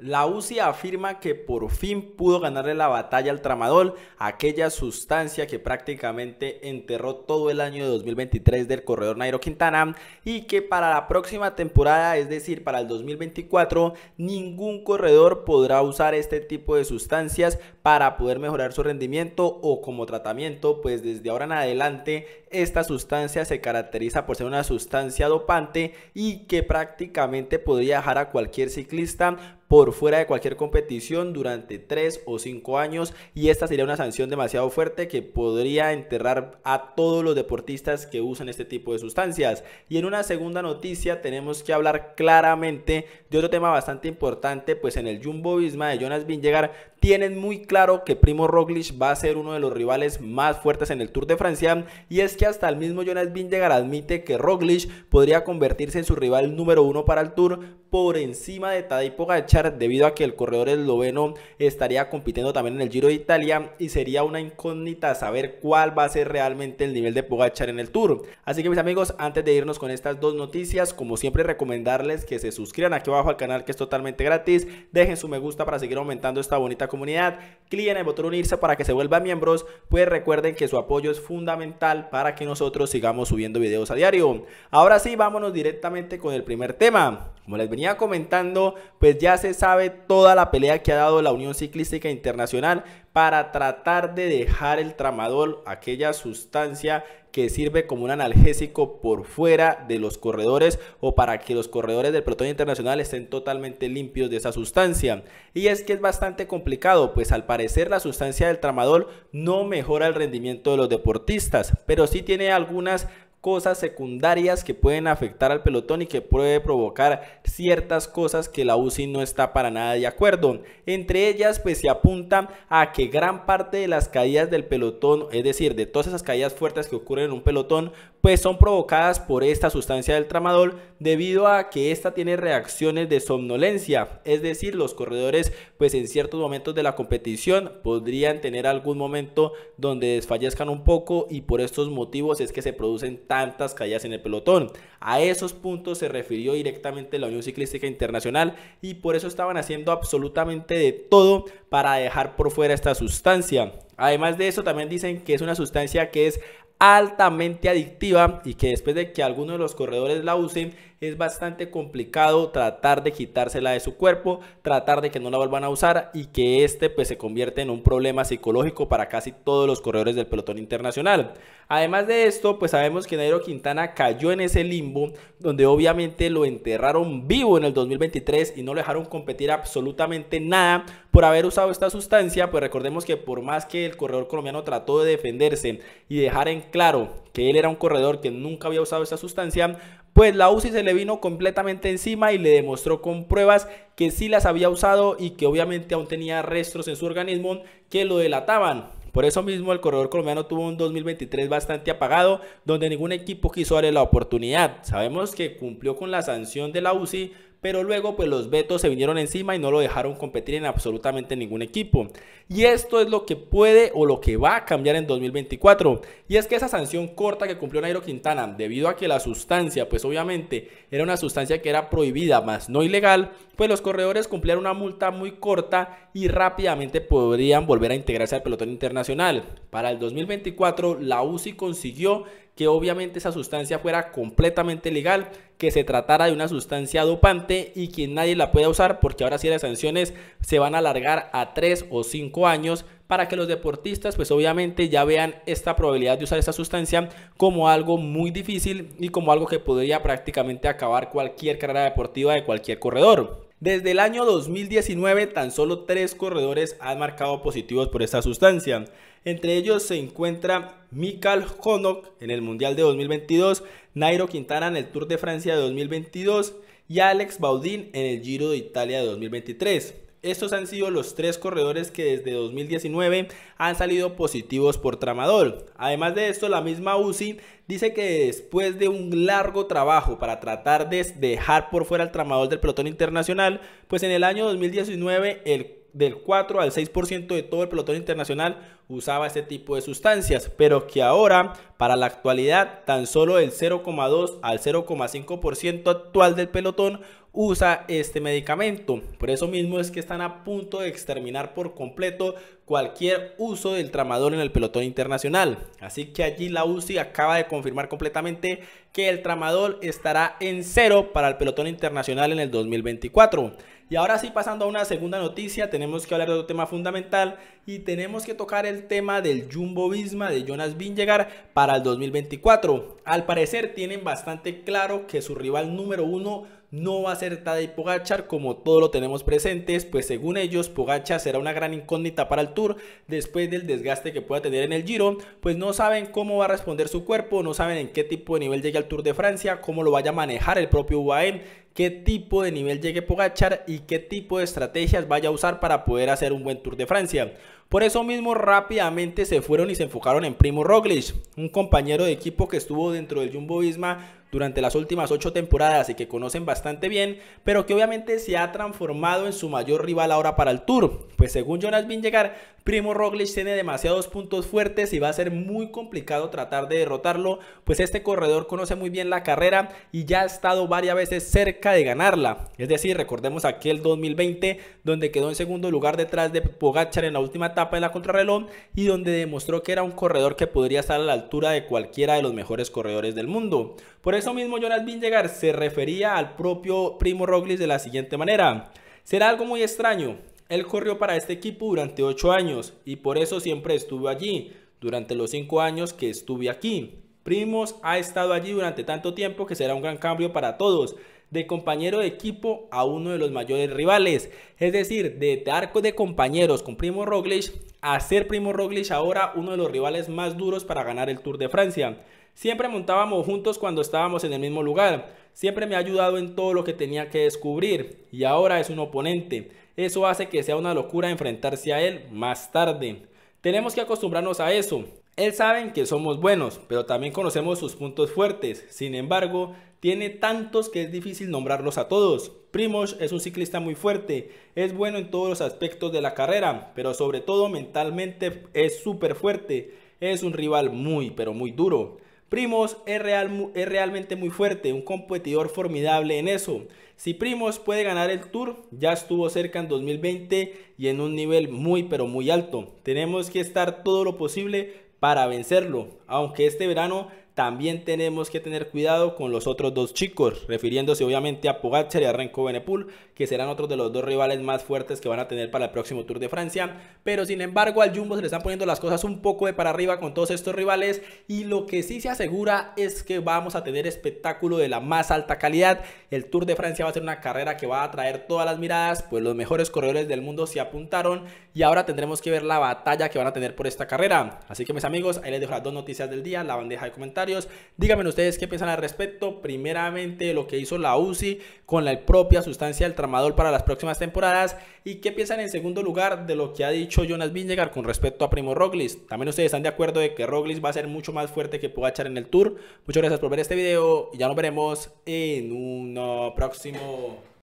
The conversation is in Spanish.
La UCI afirma que por fin pudo ganarle la batalla al tramadol, aquella sustancia que prácticamente enterró todo el año de 2023 del corredor Nairo Quintana y que para la próxima temporada, es decir, para el 2024, ningún corredor podrá usar este tipo de sustancias para poder mejorar su rendimiento o como tratamiento, pues desde ahora en adelante esta sustancia se caracteriza por ser una sustancia dopante y que prácticamente podría dejar a cualquier ciclista por fuera de cualquier competición durante 3 o 5 años y esta sería una sanción demasiado fuerte que podría enterrar a todos los deportistas que usan este tipo de sustancias. Y en una segunda noticia tenemos que hablar claramente de otro tema bastante importante, pues en el Jumbo Visma de Jonas Vingegaard tienen muy claro que Primo Roglic va a ser uno de los rivales más fuertes en el Tour de Francia y es que hasta el mismo Jonas Vingegaard admite que Roglic podría convertirse en su rival número uno para el Tour por encima de Tadej Pogachar, debido a que el corredor esloveno estaría compitiendo también en el Giro de Italia y sería una incógnita saber cuál va a ser realmente el nivel de Pogachar en el Tour. Así que mis amigos, antes de irnos con estas dos noticias, como siempre recomendarles que se suscriban aquí abajo al canal que es totalmente gratis, dejen su me gusta para seguir aumentando esta bonita comunidad. Clic en el botón unirse para que se vuelvan miembros, pues recuerden que su apoyo es fundamental para que nosotros sigamos subiendo videos a diario. Ahora sí, vámonos directamente con el primer tema. Como les venía comentando, pues ya se sabe toda la pelea que ha dado la Unión Ciclística Internacional para tratar de dejar el tramadol, aquella sustancia que sirve como un analgésico por fuera de los corredores o para que los corredores del pelotón internacional estén totalmente limpios de esa sustancia. Y es que es bastante complicado, pues al parecer la sustancia del tramadol no mejora el rendimiento de los deportistas, pero sí tiene algunas cosas secundarias que pueden afectar al pelotón y que puede provocar ciertas cosas que la UCI no está para nada de acuerdo. Entre ellas pues se apunta a que gran parte de las caídas del pelotón, es decir, de todas esas caídas fuertes que ocurren en un pelotón, pues son provocadas por esta sustancia del tramadol debido a que esta tiene reacciones de somnolencia, es decir, los corredores pues en ciertos momentos de la competición podrían tener algún momento donde desfallezcan un poco y por estos motivos es que se producen tantas caídas en el pelotón. A esos puntos se refirió directamente la Unión Ciclística Internacional y por eso estaban haciendo absolutamente de todo para dejar por fuera esta sustancia. Además de eso también dicen que es una sustancia que es altamente adictiva y que después de que algunos de los corredores la usen es bastante complicado tratar de quitársela de su cuerpo, tratar de que no la vuelvan a usar y que este pues se convierte en un problema psicológico para casi todos los corredores del pelotón internacional. Además de esto, pues sabemos que Nairo Quintana cayó en ese limbo donde obviamente lo enterraron vivo en el 2023 y no le dejaron competir absolutamente nada por haber usado esta sustancia, pues recordemos que por más que el corredor colombiano trató de defenderse y dejar en claro que él era un corredor que nunca había usado esta sustancia, pues la UCI se le vino completamente encima y le demostró con pruebas que sí las había usado y que obviamente aún tenía restos en su organismo que lo delataban. Por eso mismo el corredor colombiano tuvo un 2023 bastante apagado, donde ningún equipo quiso darle la oportunidad. Sabemos que cumplió con la sanción de la UCI, pero luego pues los vetos se vinieron encima y no lo dejaron competir en absolutamente ningún equipo. Y esto es lo que puede o lo que va a cambiar en 2024. Y es que esa sanción corta que cumplió Nairo Quintana, debido a que la sustancia, pues obviamente era una sustancia que era prohibida, más no ilegal, pues los corredores cumplieron una multa muy corta y rápidamente podrían volver a integrarse al pelotón internacional. Para el 2024 la UCI consiguió que obviamente esa sustancia fuera completamente legal que se tratara de una sustancia dopante y que nadie la pueda usar porque ahora sí las sanciones se van a alargar a 3 o 5 años para que los deportistas pues obviamente ya vean esta probabilidad de usar esta sustancia como algo muy difícil y como algo que podría prácticamente acabar cualquier carrera deportiva de cualquier corredor. Desde el año 2019, tan solo tres corredores han marcado positivos por esta sustancia. Entre ellos se encuentra Mikal Honok en el Mundial de 2022, Nairo Quintana en el Tour de Francia de 2022 y Alex Baudin en el Giro de Italia de 2023. Estos han sido los tres corredores que desde 2019 han salido positivos por tramador. Además de esto, la misma UCI dice que después de un largo trabajo para tratar de dejar por fuera al tramador del pelotón internacional, pues en el año 2019 el del 4 al 6% de todo el pelotón internacional usaba este tipo de sustancias, pero que ahora, para la actualidad, tan solo el 0,2 al 0,5% actual del pelotón usa este medicamento. Por eso mismo es que están a punto de exterminar por completo cualquier uso del tramadol en el pelotón internacional. Así que allí la UCI acaba de confirmar completamente que el tramadol estará en cero para el pelotón internacional en el 2024. Y ahora sí, pasando a una segunda noticia, tenemos que hablar de un tema fundamental y tenemos que tocar el tema del Jumbo Visma de Jonas Vingegaard para el 2024. Al parecer tienen bastante claro que su rival número uno no va a ser Tadej Pogachar como todos lo tenemos presentes, pues según ellos Pogachar será una gran incógnita para el Tour después del desgaste que pueda tener en el Giro, pues no saben cómo va a responder su cuerpo, no saben en qué tipo de nivel llegue al Tour de Francia, cómo lo vaya a manejar el propio UAE, qué tipo de nivel llegue Pogachar y qué tipo de estrategias vaya a usar para poder hacer un buen Tour de Francia. Por eso mismo rápidamente se fueron y se enfocaron en Primo Roglic, un compañero de equipo que estuvo dentro del Jumbo Visma durante las últimas ocho temporadas y que conocen bastante bien, pero que obviamente se ha transformado en su mayor rival ahora para el Tour. Pues según Jonas Vingegaard, Primo Roglic tiene demasiados puntos fuertes y va a ser muy complicado tratar de derrotarlo, pues este corredor conoce muy bien la carrera y ya ha estado varias veces cerca de ganarla. Es decir, recordemos aquel 2020 donde quedó en segundo lugar detrás de Pogachar en la última etapa de la contrarreloj y donde demostró que era un corredor que podría estar a la altura de cualquiera de los mejores corredores del mundo eso mismo Jonas Vingegaard se refería al propio Primo Roglic de la siguiente manera. Será algo muy extraño. Él corrió para este equipo durante 8 años y por eso siempre estuvo allí, durante los 5 años que estuve aquí. Primos ha estado allí durante tanto tiempo que será un gran cambio para todos, de compañero de equipo a uno de los mayores rivales. Es decir, de arco de compañeros con Primo Roglic a ser Primo Roglic ahora uno de los rivales más duros para ganar el Tour de Francia. Siempre montábamos juntos cuando estábamos en el mismo lugar. Siempre me ha ayudado en todo lo que tenía que descubrir y ahora es un oponente. Eso hace que sea una locura enfrentarse a él más tarde. Tenemos que acostumbrarnos a eso. Él sabe que somos buenos, pero también conocemos sus puntos fuertes. Sin embargo, tiene tantos que es difícil nombrarlos a todos. Primoz es un ciclista muy fuerte, es bueno en todos los aspectos de la carrera, pero sobre todo mentalmente es súper fuerte. Es un rival muy, pero muy duro. Primos es, realmente muy fuerte, un competidor formidable en eso. Si Primos puede ganar el Tour, ya estuvo cerca en 2020 y en un nivel muy pero muy alto. Tenemos que estar todo lo posible para vencerlo, aunque este verano también tenemos que tener cuidado con los otros dos chicos, refiriéndose obviamente a Pogacar y a Renko Benepul, que serán otros de los dos rivales más fuertes que van a tener para el próximo Tour de Francia. Pero sin embargo, al Jumbo se le están poniendo las cosas un poco de para arriba con todos estos rivales. Y lo que sí se asegura es que vamos a tener espectáculo de la más alta calidad. El Tour de Francia va a ser una carrera que va a atraer todas las miradas, pues los mejores corredores del mundo se apuntaron y ahora tendremos que ver la batalla que van a tener por esta carrera. Así que mis amigos, ahí les dejo las dos noticias del día, la bandeja de comentarios. Díganme ustedes qué piensan al respecto. Primeramente lo que hizo la UCI con la propia sustancia del tramador para las próximas temporadas y qué piensan en segundo lugar de lo que ha dicho Jonas Vingegaard con respecto a Primo Roglic. También ustedes están de acuerdo de que Roglic va a ser mucho más fuerte que Pogachar en el Tour. Muchas gracias por ver este video y ya nos veremos en un próximo